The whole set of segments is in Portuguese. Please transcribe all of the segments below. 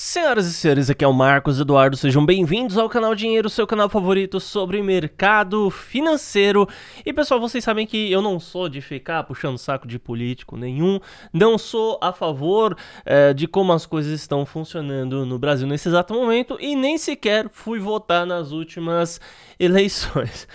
Senhoras e senhores, aqui é o Marcos Eduardo, sejam bem-vindos ao canal Dinheiro, seu canal favorito sobre mercado financeiro. E pessoal, vocês sabem que eu não sou de ficar puxando saco de político nenhum, não sou a favor é, de como as coisas estão funcionando no Brasil nesse exato momento e nem sequer fui votar nas últimas eleições.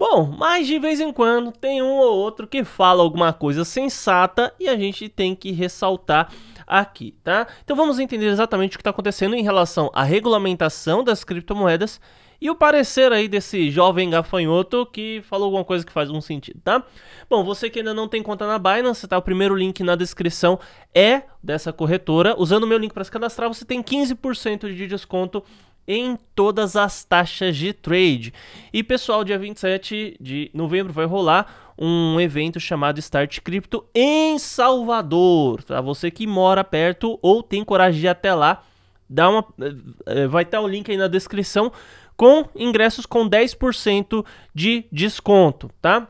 Bom, mas de vez em quando tem um ou outro que fala alguma coisa sensata e a gente tem que ressaltar aqui, tá? Então vamos entender exatamente o que está acontecendo em relação à regulamentação das criptomoedas e o parecer aí desse jovem gafanhoto que falou alguma coisa que faz um sentido, tá? Bom, você que ainda não tem conta na Binance, tá? O primeiro link na descrição é dessa corretora. Usando o meu link para se cadastrar, você tem 15% de desconto em todas as taxas de trade. E pessoal, dia 27 de novembro vai rolar um evento chamado Start Crypto em Salvador. Para você que mora perto ou tem coragem de ir até lá, dá uma eh, vai estar o link aí na descrição com ingressos com 10% de desconto, tá?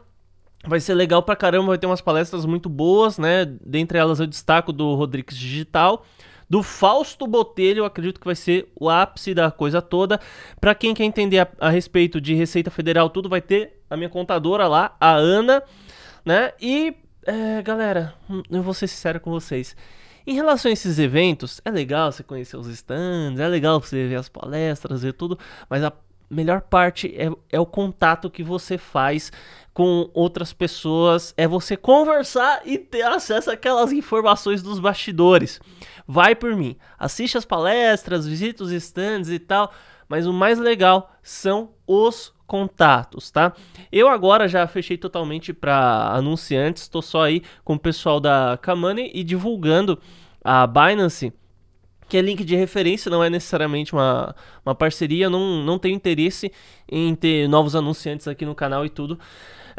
Vai ser legal pra caramba, vai ter umas palestras muito boas, né? Dentre elas eu destaco do Rodrigues Digital do Fausto Botelho. Eu acredito que vai ser o ápice da coisa toda. Para quem quer entender a, a respeito de Receita Federal, tudo vai ter a minha contadora lá, a Ana, né? E é, galera, hum, eu vou ser sincero com vocês. Em relação a esses eventos, é legal você conhecer os stands, é legal você ver as palestras, ver tudo, mas a melhor parte é, é o contato que você faz com outras pessoas, é você conversar e ter acesso àquelas informações dos bastidores. Vai por mim, assiste as palestras, visita os stands e tal, mas o mais legal são os contatos, tá? Eu agora já fechei totalmente para anunciantes, estou só aí com o pessoal da Kamani e divulgando a Binance que é link de referência, não é necessariamente uma, uma parceria. Não, não tenho interesse em ter novos anunciantes aqui no canal e tudo.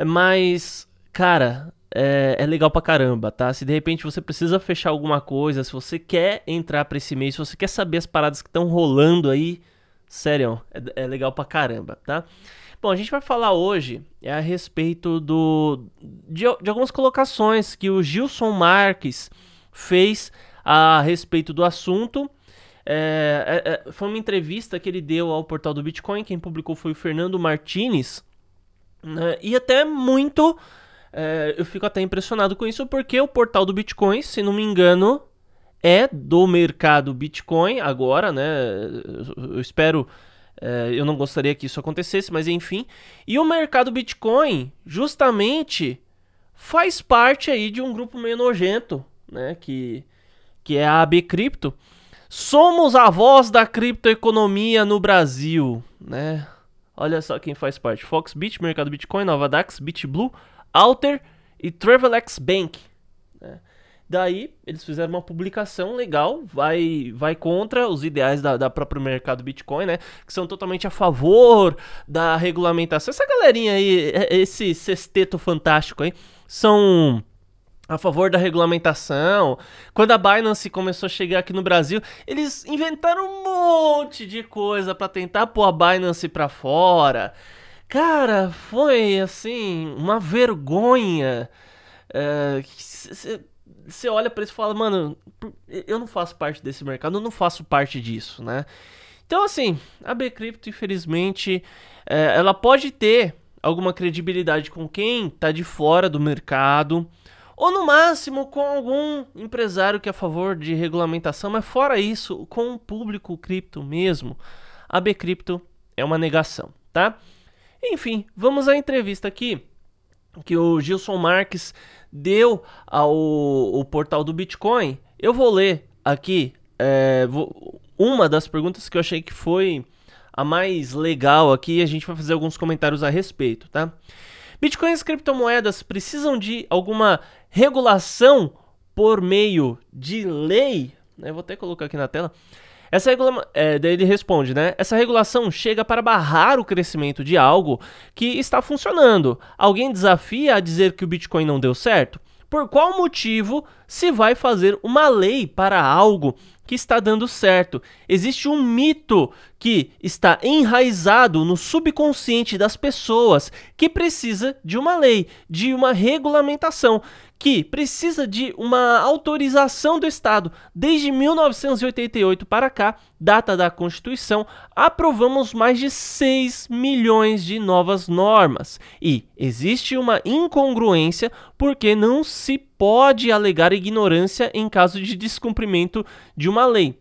Mas, cara, é, é, legal pra caramba, tá? Se de repente você precisa fechar alguma coisa, se você quer entrar pra esse mês, se você quer saber as paradas que estão rolando aí, sério, é, é, legal pra caramba, tá? Bom, a gente vai falar hoje é a respeito do de, de algumas colocações que o Gilson Marques fez a respeito do assunto. É, é, é, foi uma entrevista que ele deu ao portal do Bitcoin, quem publicou foi o Fernando Martinez. Né? E até muito. É, eu fico até impressionado com isso, porque o portal do Bitcoin, se não me engano, é do mercado Bitcoin agora, né? Eu, eu espero. É, eu não gostaria que isso acontecesse, mas enfim. E o mercado Bitcoin, justamente, faz parte aí de um grupo meio nojento, né? Que que é a AB Cripto, somos a voz da criptoeconomia no Brasil, né? Olha só quem faz parte: Foxbit, Mercado Bitcoin, Novadax, BitBlue, Alter e Travelex Bank. Né? Daí eles fizeram uma publicação legal, vai, vai contra os ideais da, da próprio mercado Bitcoin, né? Que são totalmente a favor da regulamentação. Essa galerinha aí, é, esse sexteto fantástico aí, são a favor da regulamentação. Quando a Binance começou a chegar aqui no Brasil, eles inventaram um monte de coisa para tentar pôr a Binance para fora. Cara, foi assim, uma vergonha. Você é, olha para isso e fala, mano, eu não faço parte desse mercado, eu não faço parte disso, né? Então, assim, a Bcrypto, infelizmente, é, ela pode ter alguma credibilidade com quem tá de fora do mercado, ou no máximo com algum empresário que é a favor de regulamentação, mas fora isso, com o público cripto mesmo, a Bcrypto é uma negação, tá? Enfim, vamos à entrevista aqui que o Gilson Marques deu ao, portal do Bitcoin. Eu vou ler aqui é, vou, uma das perguntas que eu achei que foi a mais legal aqui e a gente vai fazer alguns comentários a respeito, tá? Bitcoins e criptomoedas precisam de alguma regulação por meio de lei. Né, eu vou até colocar aqui na tela. Essa regula... É, daí ele responde, né? Essa regulação chega para barrar o crescimento de algo que está funcionando. Alguém desafia a dizer que o Bitcoin não deu certo? Por qual motivo se vai fazer uma lei para algo que está dando certo. Existe um mito que está enraizado no subconsciente das pessoas que precisa de uma lei, de uma regulamentação, que precisa de uma autorização do Estado. Desde 1988 para cá, data da Constituição, aprovamos mais de 6 milhões de novas normas. E existe uma incongruência porque não se pode alegar ignorância em caso de descumprimento de uma lei.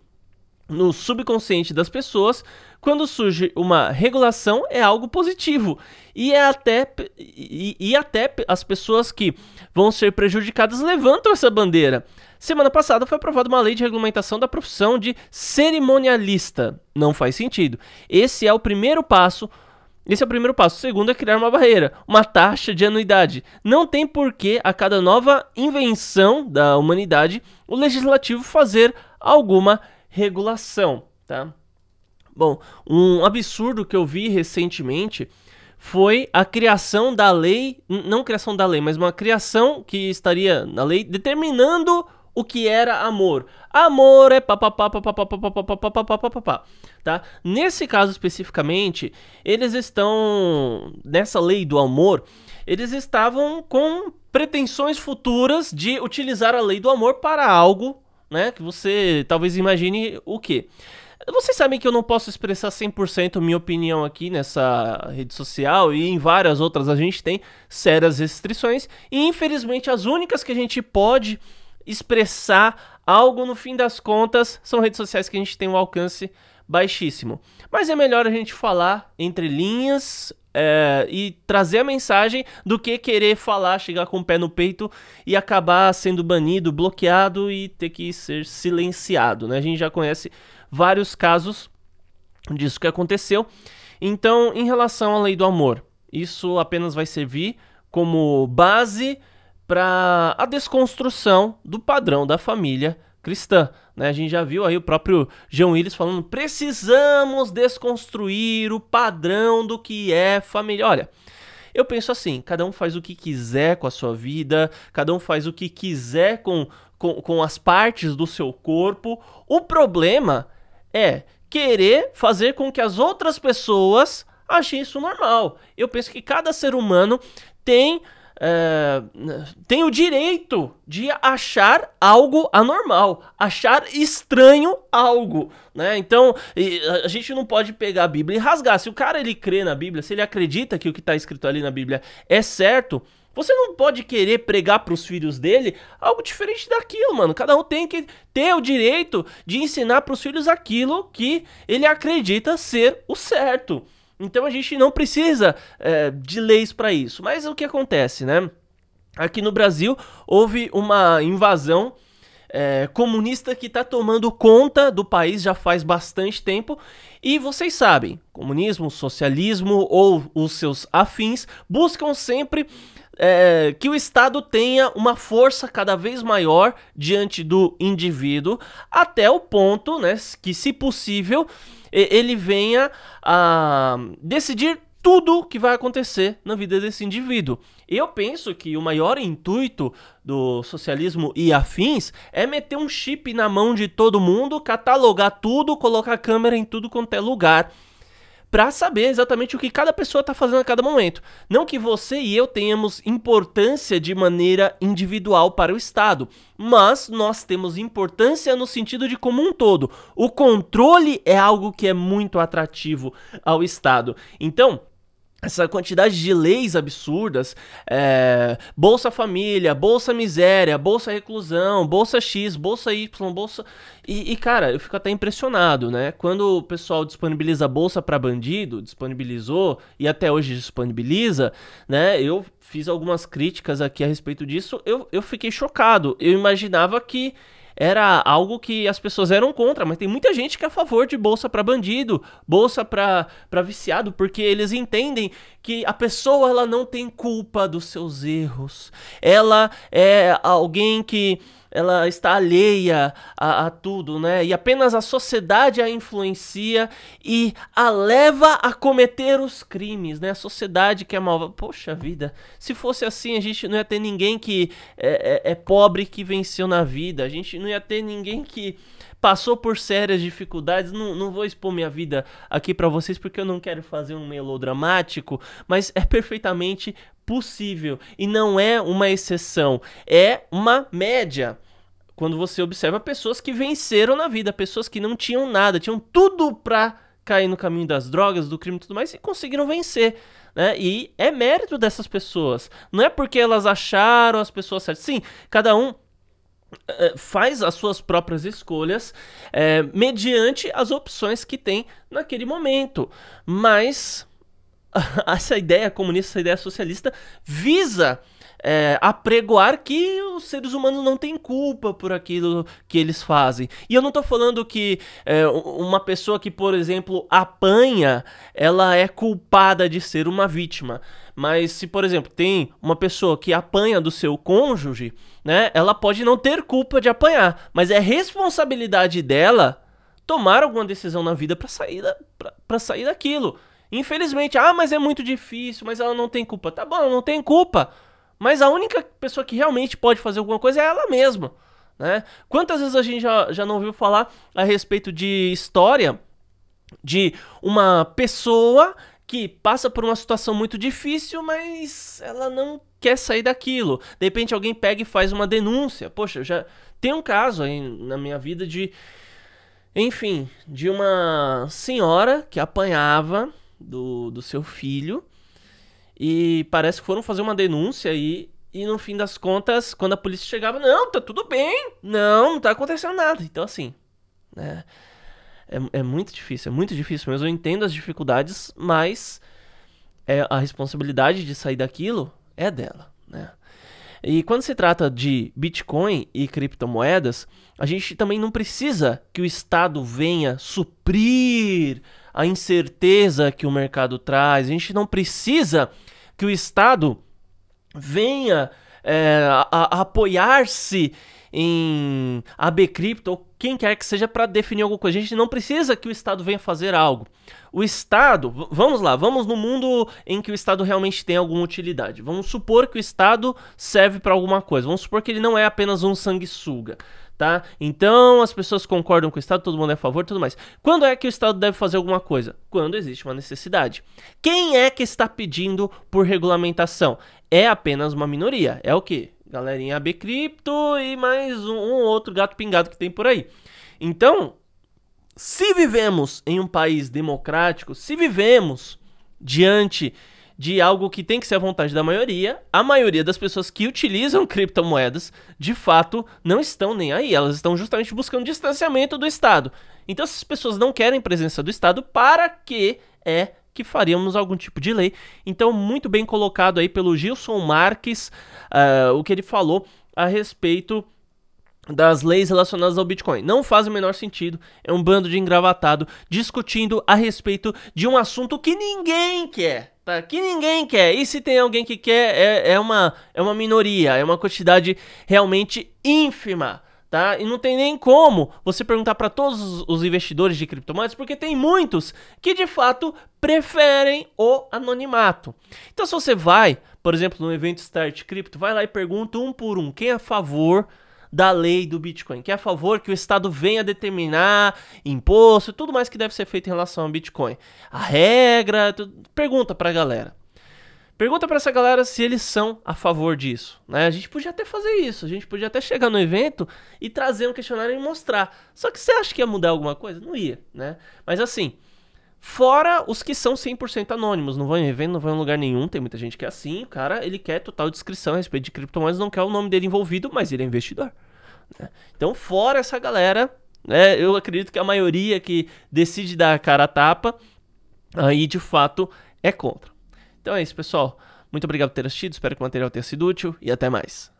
No subconsciente das pessoas, quando surge uma regulação, é algo positivo. E, é até, e, e até as pessoas que vão ser prejudicadas levantam essa bandeira. Semana passada foi aprovada uma lei de regulamentação da profissão de cerimonialista. Não faz sentido. Esse é o primeiro passo esse é o primeiro passo. O segundo é criar uma barreira, uma taxa de anuidade. Não tem porquê a cada nova invenção da humanidade o legislativo fazer alguma regulação, tá? Bom, um absurdo que eu vi recentemente foi a criação da lei, não criação da lei, mas uma criação que estaria na lei determinando o que era amor. Amor é papapá, papapá, papapá, papapá, tá? Nesse caso especificamente, eles estão nessa lei do amor, eles estavam com pretensões futuras de utilizar a lei do amor para algo, né, que você talvez imagine o quê? Vocês sabem que eu não posso expressar 100% minha opinião aqui nessa rede social e em várias outras a gente tem sérias restrições e infelizmente as únicas que a gente pode expressar algo, no fim das contas, são redes sociais que a gente tem um alcance baixíssimo. Mas é melhor a gente falar entre linhas é, e trazer a mensagem do que querer falar, chegar com o pé no peito e acabar sendo banido, bloqueado e ter que ser silenciado. Né? A gente já conhece vários casos disso que aconteceu. Então, em relação à lei do amor, isso apenas vai servir como base para a desconstrução do padrão da família cristã. Né? A gente já viu aí o próprio João Willis falando: precisamos desconstruir o padrão do que é família. Olha. Eu penso assim, cada um faz o que quiser com a sua vida, cada um faz o que quiser com, com, com as partes do seu corpo. O problema é querer fazer com que as outras pessoas achem isso normal. Eu penso que cada ser humano tem ah, tem o direito de achar algo anormal, achar estranho algo, né? Então, a gente não pode pegar a Bíblia e rasgar. Se o cara ele crê na Bíblia, se ele acredita que o que está escrito ali na Bíblia é certo, você não pode querer pregar para os filhos dele algo diferente daquilo, mano. Cada um tem que ter o direito de ensinar para os filhos aquilo que ele acredita ser o certo. Então a gente não precisa é, de leis para isso. Mas o que acontece, né? Aqui no Brasil houve uma invasão é, comunista que está tomando conta do país já faz bastante tempo. E vocês sabem, comunismo, socialismo ou os seus afins buscam sempre é, que o Estado tenha uma força cada vez maior diante do indivíduo, até o ponto né, que, se possível, ele venha a decidir tudo que vai acontecer na vida desse indivíduo. Eu penso que o maior intuito do socialismo e afins é meter um chip na mão de todo mundo, catalogar tudo, colocar câmera em tudo quanto é lugar para saber exatamente o que cada pessoa está fazendo a cada momento. Não que você e eu tenhamos importância de maneira individual para o Estado, mas nós temos importância no sentido de como um todo. O controle é algo que é muito atrativo ao Estado. Então, essa quantidade de leis absurdas, é, Bolsa Família, Bolsa Miséria, Bolsa Reclusão, Bolsa X, Bolsa Y, Bolsa. E, e cara, eu fico até impressionado, né? Quando o pessoal disponibiliza Bolsa para bandido, disponibilizou e até hoje disponibiliza, né? Eu fiz algumas críticas aqui a respeito disso, eu, eu fiquei chocado. Eu imaginava que era algo que as pessoas eram contra, mas tem muita gente que é a favor de bolsa para bandido, bolsa para viciado, porque eles entendem que a pessoa ela não tem culpa dos seus erros. Ela é alguém que ela está alheia a, a tudo, né? E apenas a sociedade a influencia e a leva a cometer os crimes, né? A sociedade que é malvada. Poxa vida, se fosse assim, a gente não ia ter ninguém que é, é, é pobre que venceu na vida, a gente não ia ter ninguém que passou por sérias dificuldades. Não, não vou expor minha vida aqui para vocês porque eu não quero fazer um melodramático, mas é perfeitamente possível e não é uma exceção, é uma média quando você observa pessoas que venceram na vida, pessoas que não tinham nada, tinham tudo pra cair no caminho das drogas, do crime e tudo mais, e conseguiram vencer. Né? E é mérito dessas pessoas. Não é porque elas acharam as pessoas certas. Sim, cada um eh, faz as suas próprias escolhas é, mediante as opções que tem naquele momento. Mas essa ideia comunista, essa ideia socialista, visa é, apregoar que os seres humanos não têm culpa por aquilo que eles fazem. E eu não estou falando que é, uma pessoa que, por exemplo, apanha, ela é culpada de ser uma vítima. Mas se, por exemplo, tem uma pessoa que apanha do seu cônjuge, né? Ela pode não ter culpa de apanhar, mas é responsabilidade dela tomar alguma decisão na vida para sair da, pra, pra sair daquilo. Infelizmente, ah, mas é muito difícil, mas ela não tem culpa. Tá bom, não tem culpa. Mas a única pessoa que realmente pode fazer alguma coisa é ela mesma. Né? Quantas vezes a gente já, já não ouviu falar a respeito de história de uma pessoa que passa por uma situação muito difícil, mas ela não quer sair daquilo. De repente alguém pega e faz uma denúncia. Poxa, já tem um caso aí na minha vida de enfim, de uma senhora que apanhava do, do seu filho e parece que foram fazer uma denúncia aí e, e no fim das contas, quando a polícia chegava, não, tá tudo bem, não, não tá acontecendo nada. Então assim, né? É, é muito difícil, é muito difícil mesmo. Eu entendo as dificuldades, mas é, a responsabilidade de sair daquilo é dela, né? E quando se trata de Bitcoin e criptomoedas, a gente também não precisa que o Estado venha suprir a incerteza que o mercado traz, a gente não precisa que o Estado venha é, apoiar-se em a Bcrypto, ou quem quer que seja para definir alguma coisa. A gente não precisa que o Estado venha fazer algo. O Estado, vamos lá, vamos no mundo em que o Estado realmente tem alguma utilidade. Vamos supor que o Estado serve para alguma coisa. Vamos supor que ele não é apenas um sanguessuga. Tá? Então as pessoas concordam com o Estado, todo mundo é a favor, tudo mais. Quando é que o Estado deve fazer alguma coisa? Quando existe uma necessidade. Quem é que está pedindo por regulamentação? É apenas uma minoria. É o quê? Galerinha AB Cripto e mais um, um outro gato pingado que tem por aí. Então, se vivemos em um país democrático, se vivemos diante de algo que tem que ser a vontade da maioria, a maioria das pessoas que utilizam criptomoedas, de fato, não estão nem aí. Elas estão justamente buscando distanciamento do Estado. Então, essas pessoas não querem presença do Estado, para que é que faríamos algum tipo de lei. Então, muito bem colocado aí pelo Gilson Marques uh, o que ele falou a respeito das leis relacionadas ao Bitcoin. Não faz o menor sentido, é um bando de engravatado discutindo a respeito de um assunto que ninguém quer. Tá? Que ninguém quer. E se tem alguém que quer, é, é, uma, é uma minoria, é uma quantidade realmente ínfima tá? E não tem nem como você perguntar para todos os investidores de criptomoedas, porque tem muitos que de fato preferem o anonimato. Então se você vai, por exemplo, no evento Start Crypto, vai lá e pergunta um por um quem é a favor da lei do Bitcoin, que é a favor que o Estado venha determinar imposto, e tudo mais que deve ser feito em relação ao Bitcoin. A regra, pergunta para a galera. Pergunta para essa galera se eles são a favor disso. Né? A gente podia até fazer isso, a gente podia até chegar no evento e trazer um questionário e mostrar. Só que você acha que ia mudar alguma coisa? Não ia, né? Mas assim, fora os que são 100% anônimos, não vão em evento, não vão em lugar nenhum, tem muita gente que é assim, o cara ele quer total descrição a respeito de criptomoedas, não quer o nome dele envolvido, mas ele é investidor. Né? Então, fora essa galera, né, eu acredito que a maioria que decide dar a cara a tapa, aí de fato é contra. Então é isso, pessoal. Muito obrigado por ter assistido, espero que o material tenha sido útil e até mais.